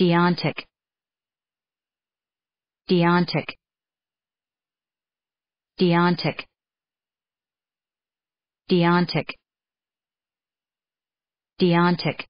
Deontic Deontic Deontic Deontic Deontic